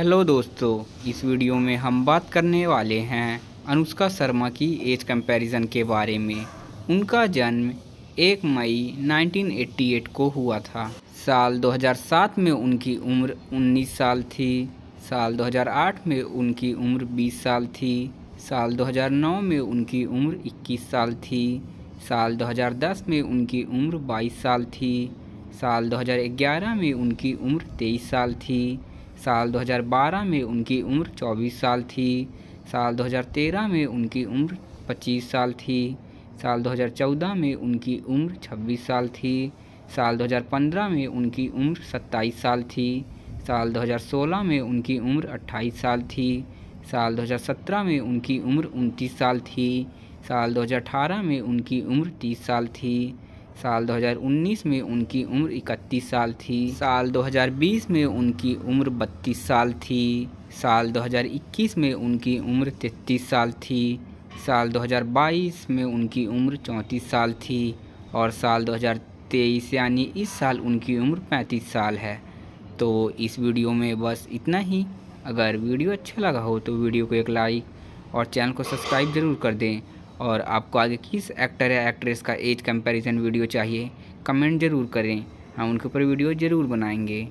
hello दोस्तों इस video में हम बात करने वाले हैं अनुष्का शर्मा की एज कंपैरिजन के बारे में उनका जन्म 1 मई 1988 को हुआ था साल 2007 में उनकी उम्र 19 साल थी साल 2008 में उनकी उम्र 20 साल थी साल 2009 में उनकी उम्र 21 साल थी साल 2010 में उनकी उम्र 22 साल थी साल 2011 में उनकी उम्र 23 साल थी साल 2012 में उनकी उम्र 24 साल थी साल 2013 में उनकी उम्र 25 साल थी साल 2014 में उनकी उम्र 26 साल थी साल 2015 में उनकी उम्र 27 साल थी साल 2016 में उनकी उम्र 28 साल थी साल 2017 में उनकी उम्र 29 साल थी साल 2018 में उनकी उम्र 30 साल थी साल 2019 में उनकी उम्र 31 साल थी साल 2020 में उनकी उम्र 32 साल थी साल 2021 में उनकी उम्र 33 साल थी साल 2022 में उनकी उम्र 34 साल थी और साल 2023 यानी इस साल उनकी उम्र 35 साल है तो इस वीडियो में बस इतना ही अगर वीडियो अच्छा लगा हो तो वीडियो को एक लाइक और चैनल को सब्सक्राइब ज़रूर कर दें और आपको आगे किस एक्टर या एक्ट्रेस का एज कंपैरिजन वीडियो चाहिए कमेंट ज़रूर करें हम उनके ऊपर वीडियो ज़रूर बनाएंगे